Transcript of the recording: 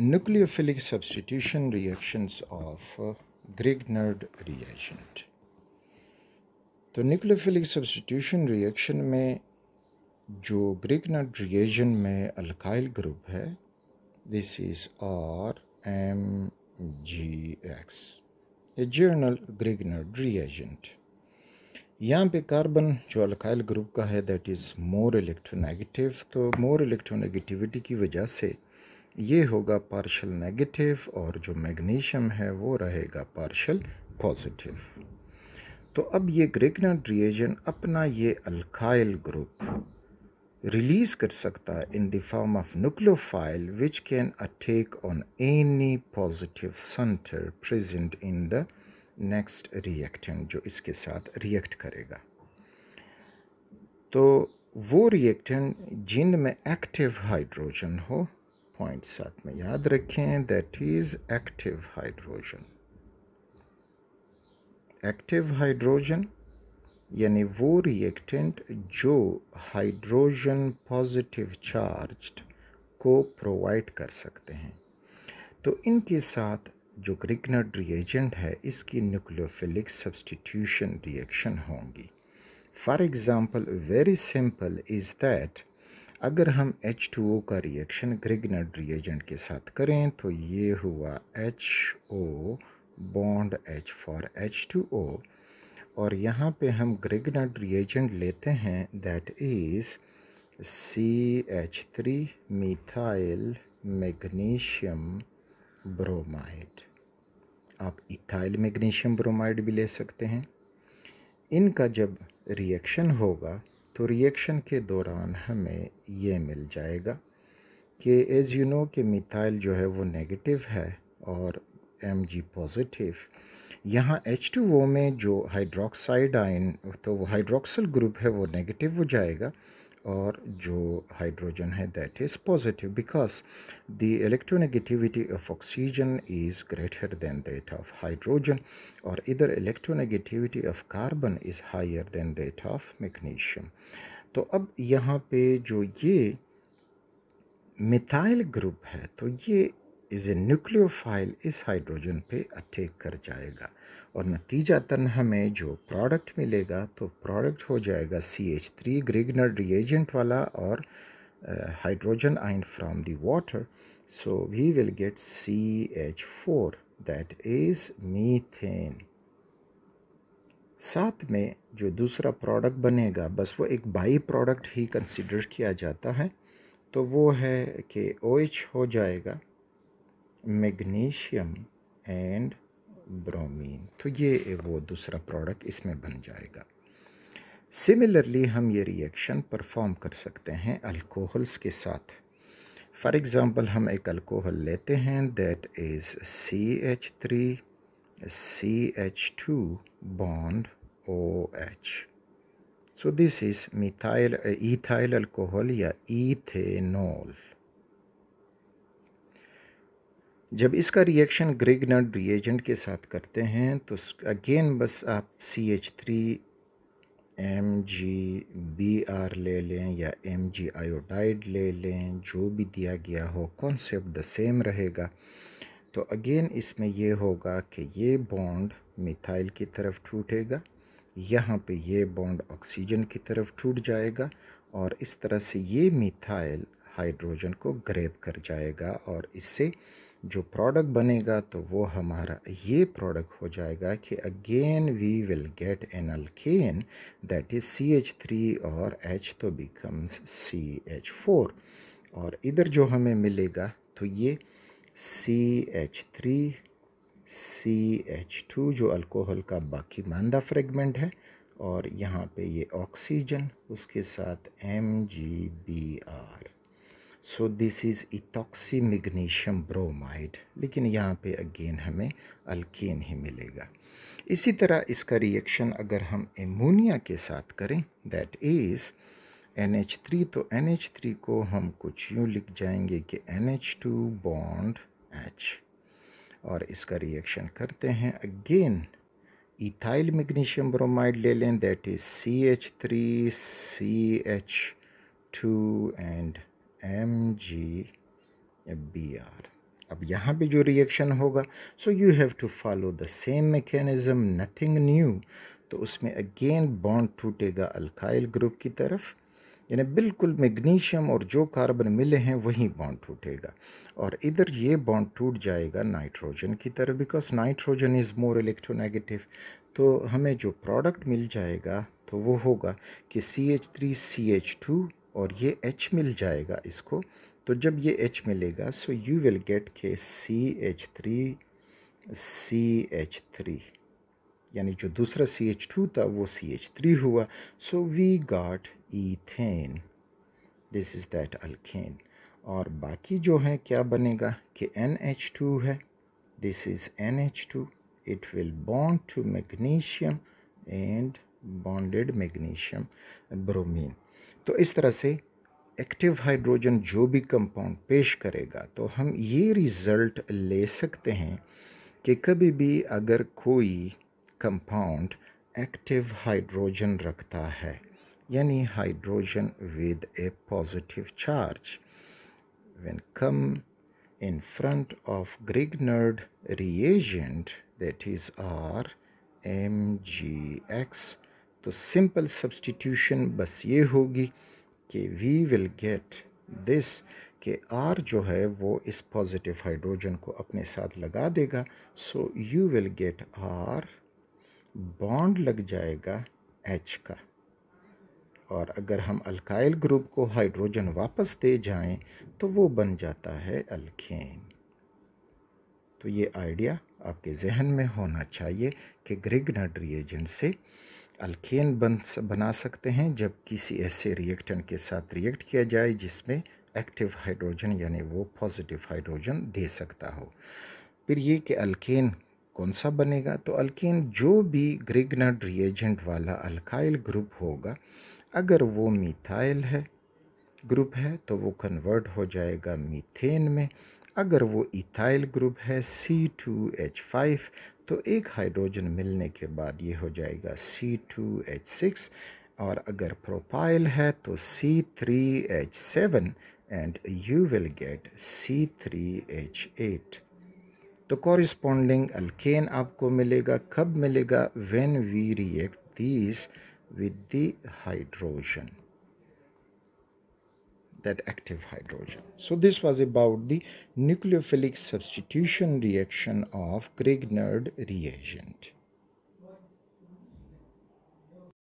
nucleophilic substitution reactions of uh, Grignard reagent तो nucleophilic substitution reaction में जो Grignard reagent में अल्काइल ग्रुप है this is R M G X a general Grignard reagent यहाँ पे carbon जो alkyl group का है दैट इज़ मोर इलेक्ट्रोनेगेटिव तो मोर इलेक्ट्रोनेगेटिविटी की वजह से ये होगा पार्शल नेगेटिव और जो मैग्नीशियम है वो रहेगा पार्शल पॉजिटिव तो अब ये ग्रेगनेट रिएजन अपना ये अल्काइल ग्रुप रिलीज कर सकता है in the form of nucleophile which can attack on any positive centre present in the next reactant जो इसके साथ रिएक्ट करेगा तो वो रिएक्टेंट जिनमें एक्टिव हाइड्रोजन हो पॉइंट साथ में याद रखें that is active hydrogen active hydrogen यानी वो रिएक्टेंट जो हाइड्रोजन पॉजिटिव चार्ज को प्रोवाइड कर सकते हैं तो इनके साथ जो ग्रिगनड रिएजेंट है इसकी न्यूक्लियोफिलिक सब्सटीट्यूशन रिएक्शन होंगी for example very simple is that अगर हम एच टू ओ का रिएक्शन ग्रिगनड रिएजेंट के साथ करें तो ये हुआ H O bond H for H two O और यहाँ पे हम ग्रिगनड रिएजेंट लेते हैं that is C H three methyl magnesium bromide आप इथाइल मैग्नीशियम ब्रोमाइड भी ले सकते हैं इनका जब रिएक्शन होगा तो रिएक्शन के दौरान हमें ये मिल जाएगा कि एज़ यू नो कि मिथाइल जो है वो नेगेटिव है और एम जी पॉजिटिव यहाँ एच टू वो में जो हाइड्रोक्साइड आइन तो वो हाइड्रोक्सल ग्रुप है वो नेगेटिव हो जाएगा और जो हाइड्रोजन है that is positive because the electronegativity of oxygen is greater than that of hydrogen और इधर electronegativity of carbon is higher than that of magnesium तो अब यहाँ पे जो ये मिथाइल ग्रुप है तो ये इज़ ए न्यूक्लियोफाइल इस हाइड्रोजन पे अटैक कर जाएगा और नतीजा तन हमें जो प्रोडक्ट मिलेगा तो प्रोडक्ट हो जाएगा C H three Grignard reagent वाला और hydrogen ion from the water so we will get C H four that is methane साथ में जो दूसरा प्रोडक्ट बनेगा बस वो एक बाई प्रोडक्ट ही कंसिडर किया जाता है तो वो है कि ओ OH हो जाएगा मैग्नीशियम एंड ब्रोमीन तो ये वो दूसरा प्रोडक्ट इसमें बन जाएगा सिमिलरली हम ये रिएक्शन परफॉर्म कर सकते हैं अल्कोहल्स के साथ फॉर एग्ज़ाम्पल हम एक अल्कोहल लेते हैं that is C H three C H two bond O H so this is methyl ethyl alcohol या ईथेनॉल जब इसका रिएक्शन ग्रिगनड रिएजेंट के साथ करते हैं तो अगेन बस आप C H three M G B R ले लें या एम जी आयोडाइड ले लें जो भी दिया गया हो कॉन्सेप्ट द सेम रहेगा तो अगेन इसमें यह होगा कि ये बॉन्ड मिथाइल की तरफ टूटेगा यहाँ पे ये बॉन्ड ऑक्सीजन की तरफ टूट जाएगा और इस तरह से ये मिथाइल हाइड्रोजन को ग्रेब कर जाएगा और इससे जो प्रोडक्ट बनेगा तो वो हमारा ये प्रोडक्ट हो जाएगा कि again we will get an alkane that is C H three और एच तो बिकम्स सी एच फोर और इधर जो हमें मिलेगा तो ये C H three C H two जो अल्कोहल का बाकी मानदा फ्रेगमेंट है और यहाँ पे ये ऑक्सीजन उसके साथ M G B R so this is ethoxy magnesium bromide लेकिन यहाँ पे अगेन हमें अल्केन ही मिलेगा इसी तरह इसका रिएक्शन अगर हम एमोनिया के साथ करें that is N H three तो एन एच थ्री को हम कुछ यूँ लिख जाएंगे कि N H two bond H और इसका रिएक्शन करते हैं अगेन इथाइल मैग्नीशियम ब्रोमाइड ले लें that is C H three C H two and M G B R अब यहाँ भी जो रिएक्शन होगा so you have to follow the same mechanism nothing new तो उसमें अगेन बॉन्ड टूटेगा अल्काइल ग्रुप की तरफ यानी बिल्कुल मैग्नीशियम और जो कार्बन मिले हैं वही बॉन्ड टूटेगा और इधर ये बॉन्ड टूट जाएगा नाइट्रोजन की तरफ because nitrogen is more electronegative तो हमें जो प्रोडक्ट मिल जाएगा तो वो होगा कि C H three C H two और ये H मिल जाएगा इसको तो जब ये H मिलेगा सो यू विल गेट के C H three C H three यानी जो दूसरा सी एच टू था वो सी एच थ्री हुआ so we got ethane this is that alkane और बाकी जो है क्या बनेगा कि एन एच टू है this is N H two it will bond to magnesium and bonded magnesium bromine तो इस तरह से एक्टिव हाइड्रोजन जो भी कंपाउंड पेश करेगा तो हम ये रिज़ल्ट ले सकते हैं कि कभी भी अगर कोई कंपाउंड एक्टिव हाइड्रोजन रखता है यानी hydrogen with a positive charge come in front of Grignard reagent that is R M G X तो सिंपल सब्सटीट्यूशन बस ये होगी कि वी विल गेट दिस के आर जो है वो इस पॉजिटिव हाइड्रोजन को अपने साथ लगा देगा so you will get R bond लग जाएगा एच का और अगर हम अल्काइल ग्रुप को हाइड्रोजन वापस दे जाएं तो वो बन जाता है अल्केन तो ये आइडिया आपके जहन में होना चाहिए कि ग्रिगनड रिएजेंट से अल्केन बन बना सकते हैं जब किसी ऐसे रिएक्टेंट के साथ रिएक्ट किया जाए जिसमें एक्टिव हाइड्रोजन यानी वो पॉजिटिव हाइड्रोजन दे सकता हो फिर ये कि अल्केन कौन सा बनेगा तो अल्केन जो भी ग्रिगनड रिएजेंट वाला अल्काइल ग्रुप होगा अगर वो मिथाइल है ग्रुप है तो वो कन्वर्ट हो जाएगा मीथेन में अगर वो इथाइल ग्रुप है सी टू एच फाइव तो एक हाइड्रोजन मिलने के बाद ये हो जाएगा सी टू एच सिक्स और अगर प्रोपाइल है तो C three H seven and you will get C three H eight तो कॉरिस्पॉन्डिंग अल्केन आपको मिलेगा कब मिलेगा when we react these with the hydrogen that active hydrogen. So this was about the nucleophilic substitution reaction of Grignard reagent.